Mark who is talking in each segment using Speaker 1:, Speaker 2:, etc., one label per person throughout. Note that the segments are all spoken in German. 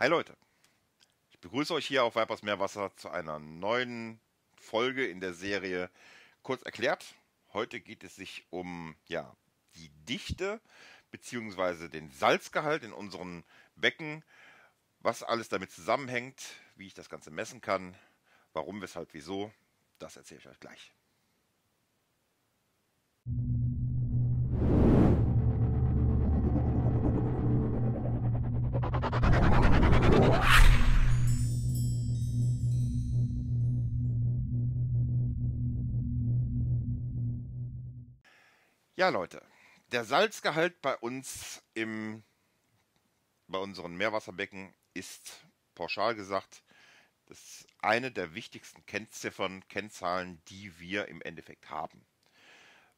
Speaker 1: Hi Leute, ich begrüße euch hier auf Vipers Meerwasser zu einer neuen Folge in der Serie Kurz erklärt. Heute geht es sich um ja, die Dichte bzw. den Salzgehalt in unseren Becken, was alles damit zusammenhängt, wie ich das Ganze messen kann, warum, weshalb, wieso, das erzähle ich euch gleich. Ja, Leute, der Salzgehalt bei uns im, bei unseren Meerwasserbecken ist pauschal gesagt das ist eine der wichtigsten Kennziffern, Kennzahlen, die wir im Endeffekt haben.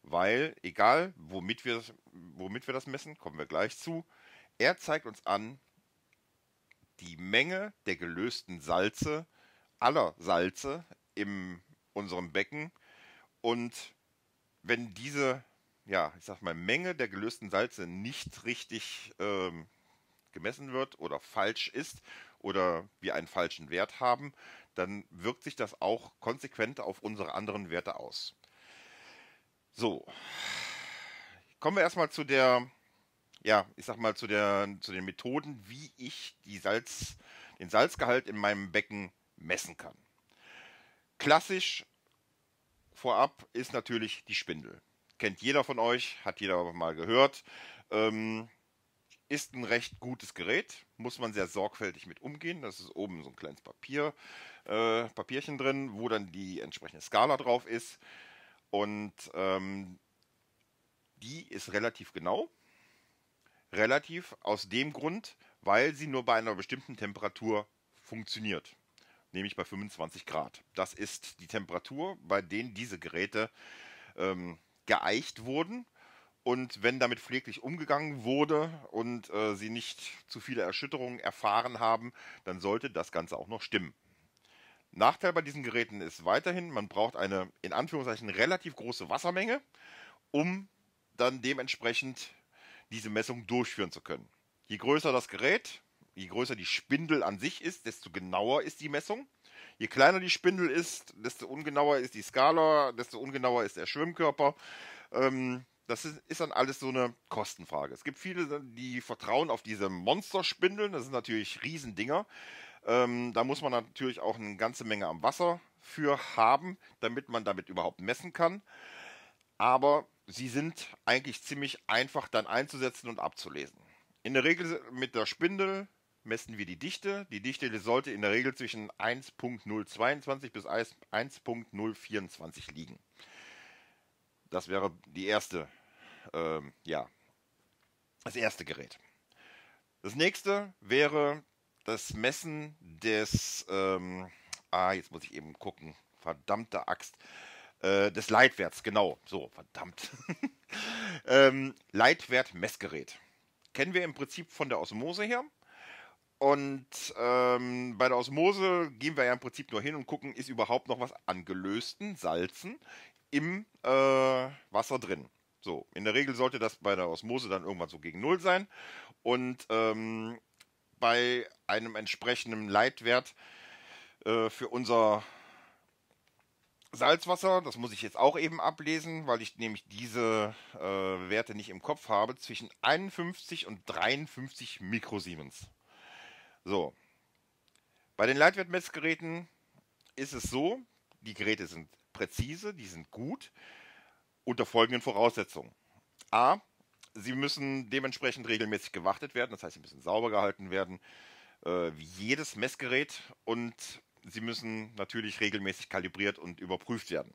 Speaker 1: Weil, egal womit wir, womit wir das messen, kommen wir gleich zu, er zeigt uns an, die Menge der gelösten Salze, aller Salze in unserem Becken. Und wenn diese ja, ich sag mal, Menge der gelösten Salze nicht richtig ähm, gemessen wird oder falsch ist oder wir einen falschen Wert haben, dann wirkt sich das auch konsequent auf unsere anderen Werte aus. So, kommen wir erstmal zu der, ja, ich sag mal, zu, der, zu den Methoden, wie ich die Salz, den Salzgehalt in meinem Becken messen kann. Klassisch vorab ist natürlich die Spindel kennt jeder von euch, hat jeder mal gehört. Ähm, ist ein recht gutes Gerät, muss man sehr sorgfältig mit umgehen. Das ist oben so ein kleines Papier, äh, Papierchen drin, wo dann die entsprechende Skala drauf ist. Und ähm, die ist relativ genau. Relativ aus dem Grund, weil sie nur bei einer bestimmten Temperatur funktioniert. Nämlich bei 25 Grad. Das ist die Temperatur, bei denen diese Geräte ähm, geeicht wurden. Und wenn damit pfleglich umgegangen wurde und äh, sie nicht zu viele Erschütterungen erfahren haben, dann sollte das Ganze auch noch stimmen. Nachteil bei diesen Geräten ist weiterhin, man braucht eine in Anführungszeichen relativ große Wassermenge, um dann dementsprechend diese Messung durchführen zu können. Je größer das Gerät, je größer die Spindel an sich ist, desto genauer ist die Messung. Je kleiner die Spindel ist, desto ungenauer ist die Skala, desto ungenauer ist der Schwimmkörper. Ähm, das ist, ist, dann alles so eine Kostenfrage. Es gibt viele, die vertrauen auf diese Monsterspindeln. Das sind natürlich Riesendinger. Ähm, da muss man natürlich auch eine ganze Menge am Wasser für haben, damit man damit überhaupt messen kann. Aber sie sind eigentlich ziemlich einfach dann einzusetzen und abzulesen. In der Regel mit der Spindel messen wir die Dichte. Die Dichte sollte in der Regel zwischen 1.022 bis 1.024 liegen. Das wäre die erste, ähm, ja, das erste Gerät. Das nächste wäre das Messen des, ähm, ah, jetzt muss ich eben gucken, verdammte Axt, äh, des Leitwerts, genau, so, verdammt. ähm, Leitwert-Messgerät. Kennen wir im Prinzip von der Osmose her. Und ähm, bei der Osmose gehen wir ja im Prinzip nur hin und gucken, ist überhaupt noch was an gelösten Salzen im äh, Wasser drin. So, in der Regel sollte das bei der Osmose dann irgendwann so gegen Null sein. Und ähm, bei einem entsprechenden Leitwert äh, für unser Salzwasser, das muss ich jetzt auch eben ablesen, weil ich nämlich diese äh, Werte nicht im Kopf habe, zwischen 51 und 53 Mikrosiemens. So. Bei den Leitwertmessgeräten ist es so, die Geräte sind präzise, die sind gut, unter folgenden Voraussetzungen. A, sie müssen dementsprechend regelmäßig gewartet werden, das heißt, sie müssen sauber gehalten werden, äh, wie jedes Messgerät, und sie müssen natürlich regelmäßig kalibriert und überprüft werden.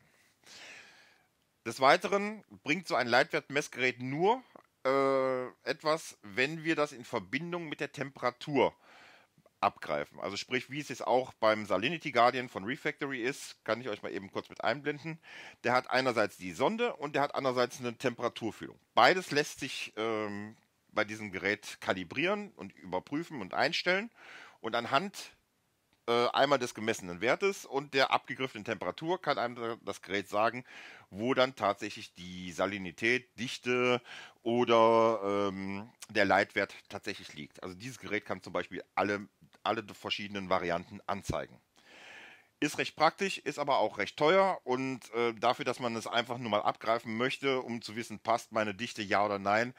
Speaker 1: Des Weiteren bringt so ein Leitwertmessgerät nur äh, etwas, wenn wir das in Verbindung mit der Temperatur abgreifen. Also sprich, wie es jetzt auch beim Salinity Guardian von Refactory ist, kann ich euch mal eben kurz mit einblenden. Der hat einerseits die Sonde und der hat andererseits eine Temperaturfühlung. Beides lässt sich ähm, bei diesem Gerät kalibrieren und überprüfen und einstellen. Und anhand äh, einmal des gemessenen Wertes und der abgegriffenen Temperatur kann einem das Gerät sagen, wo dann tatsächlich die Salinität, Dichte oder ähm, der Leitwert tatsächlich liegt. Also dieses Gerät kann zum Beispiel alle alle verschiedenen Varianten anzeigen. Ist recht praktisch, ist aber auch recht teuer und äh, dafür, dass man es einfach nur mal abgreifen möchte, um zu wissen, passt meine Dichte ja oder nein.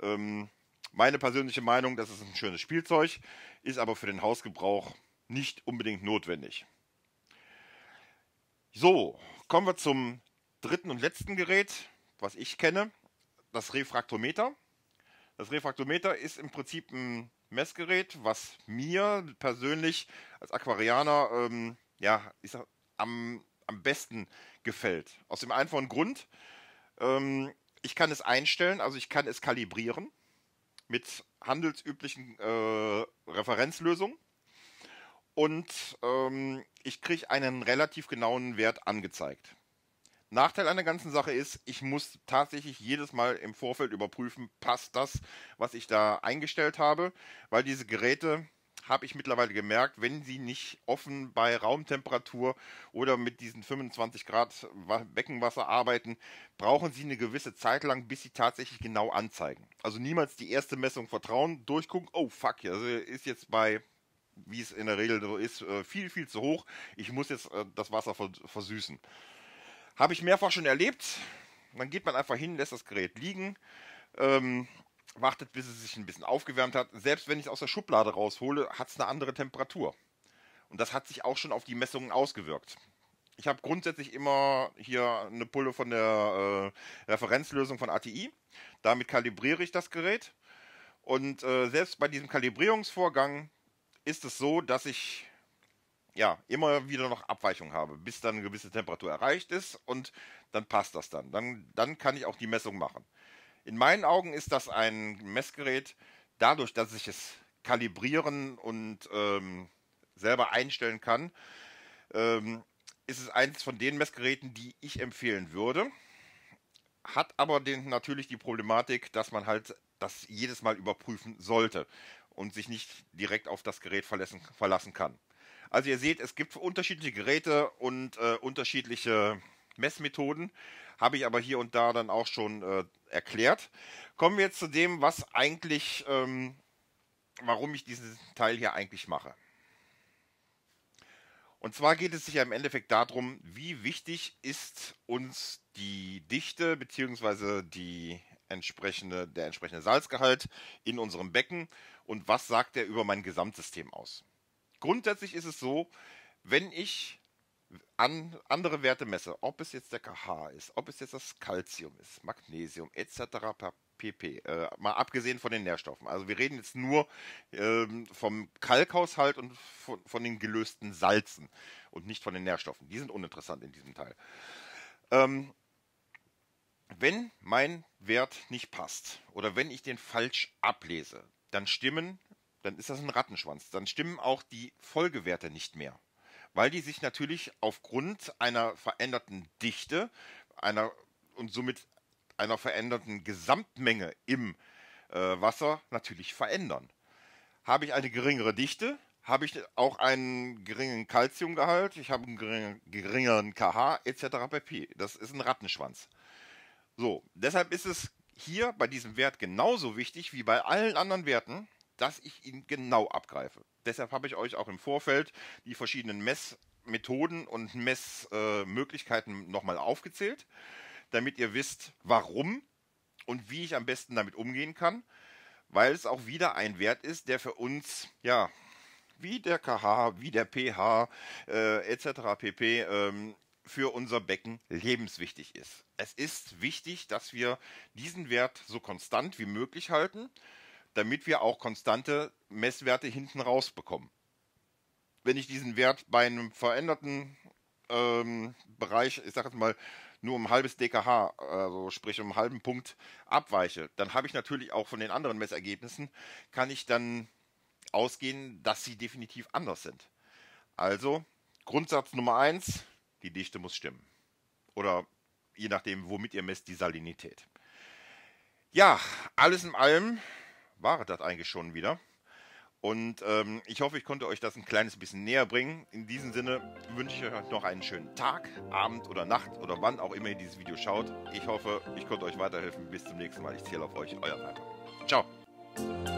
Speaker 1: Ähm, meine persönliche Meinung, das ist ein schönes Spielzeug, ist aber für den Hausgebrauch nicht unbedingt notwendig. So, kommen wir zum dritten und letzten Gerät, was ich kenne, das Refraktometer. Das Refraktometer ist im Prinzip ein Messgerät, was mir persönlich als Aquarianer ähm, ja, ich sag, am, am besten gefällt. Aus dem einfachen Grund, ähm, ich kann es einstellen, also ich kann es kalibrieren mit handelsüblichen äh, Referenzlösungen und ähm, ich kriege einen relativ genauen Wert angezeigt. Nachteil an der ganzen Sache ist, ich muss tatsächlich jedes Mal im Vorfeld überprüfen, passt das, was ich da eingestellt habe, weil diese Geräte habe ich mittlerweile gemerkt, wenn sie nicht offen bei Raumtemperatur oder mit diesen 25 Grad Beckenwasser arbeiten, brauchen sie eine gewisse Zeit lang, bis sie tatsächlich genau anzeigen. Also niemals die erste Messung vertrauen, durchgucken, oh fuck, also ist jetzt bei wie es in der Regel so ist, äh, viel, viel zu hoch. Ich muss jetzt äh, das Wasser versüßen. Habe ich mehrfach schon erlebt. Dann geht man einfach hin, lässt das Gerät liegen, ähm, wartet, bis es sich ein bisschen aufgewärmt hat. Selbst wenn ich es aus der Schublade raushole, hat es eine andere Temperatur. Und das hat sich auch schon auf die Messungen ausgewirkt. Ich habe grundsätzlich immer hier eine Pulle von der äh, Referenzlösung von ATI. Damit kalibriere ich das Gerät. Und äh, selbst bei diesem Kalibrierungsvorgang ist es so, dass ich ja, immer wieder noch Abweichung habe, bis dann eine gewisse Temperatur erreicht ist und dann passt das dann. Dann, dann kann ich auch die Messung machen. In meinen Augen ist das ein Messgerät, dadurch, dass ich es kalibrieren und ähm, selber einstellen kann, ähm, ist es eines von den Messgeräten, die ich empfehlen würde. Hat aber den, natürlich die Problematik, dass man halt das jedes Mal überprüfen sollte und sich nicht direkt auf das Gerät verlassen, verlassen kann. Also ihr seht, es gibt unterschiedliche Geräte und äh, unterschiedliche Messmethoden. Habe ich aber hier und da dann auch schon äh, erklärt. Kommen wir jetzt zu dem, was eigentlich, ähm, warum ich diesen Teil hier eigentlich mache. Und zwar geht es sich ja im Endeffekt darum, wie wichtig ist uns die Dichte bzw. entsprechende, der entsprechende Salzgehalt in unserem Becken und was sagt er über mein Gesamtsystem aus grundsätzlich ist es so, wenn ich an andere Werte messe, ob es jetzt der KH ist, ob es jetzt das Calcium ist, Magnesium etc. pp. Äh, mal abgesehen von den Nährstoffen. Also wir reden jetzt nur ähm, vom Kalkhaushalt und von, von, den gelösten Salzen und nicht von den Nährstoffen. Die sind uninteressant in diesem Teil. Ähm, wenn mein Wert nicht passt oder wenn ich den falsch ablese, dann stimmen dann ist das ein Rattenschwanz. Dann stimmen auch die Folgewerte nicht mehr, weil die sich natürlich aufgrund einer veränderten Dichte einer und somit einer veränderten Gesamtmenge im äh, Wasser natürlich verändern. Habe ich eine geringere Dichte, habe ich auch einen geringen Kalziumgehalt, ich habe einen gering, geringeren kH etc. pp. Das ist ein Rattenschwanz. So, deshalb ist es hier bei diesem Wert genauso wichtig wie bei allen anderen Werten, dass ich ihn genau abgreife. Deshalb habe ich euch auch im Vorfeld die verschiedenen Messmethoden und Messmöglichkeiten äh, nochmal aufgezählt, damit ihr wisst, warum und wie ich am besten damit umgehen kann, weil es auch wieder ein Wert ist, der für uns, ja, wie der KH, wie der pH äh, etc. pp. Ähm, für unser Becken lebenswichtig ist. Es ist wichtig, dass wir diesen Wert so konstant wie möglich halten, damit wir auch konstante Messwerte hinten rausbekommen. Wenn ich diesen Wert bei einem veränderten ähm, Bereich, ich sage jetzt mal, nur um ein halbes DKH, also sprich um einen halben Punkt abweiche, dann habe ich natürlich auch von den anderen Messergebnissen, kann ich dann ausgehen, dass sie definitiv anders sind. Also Grundsatz Nummer eins: die Dichte muss stimmen. Oder je nachdem, womit ihr messt, die Salinität. Ja, alles in allem war das eigentlich schon wieder. Und ähm, ich hoffe, ich konnte euch das ein kleines bisschen näher bringen. In diesem Sinne wünsche ich euch noch einen schönen Tag, Abend oder Nacht oder wann auch immer ihr dieses Video schaut. Ich hoffe, ich konnte euch weiterhelfen. Bis zum nächsten Mal. Ich zähle auf euch. Euer Sniper. Ciao.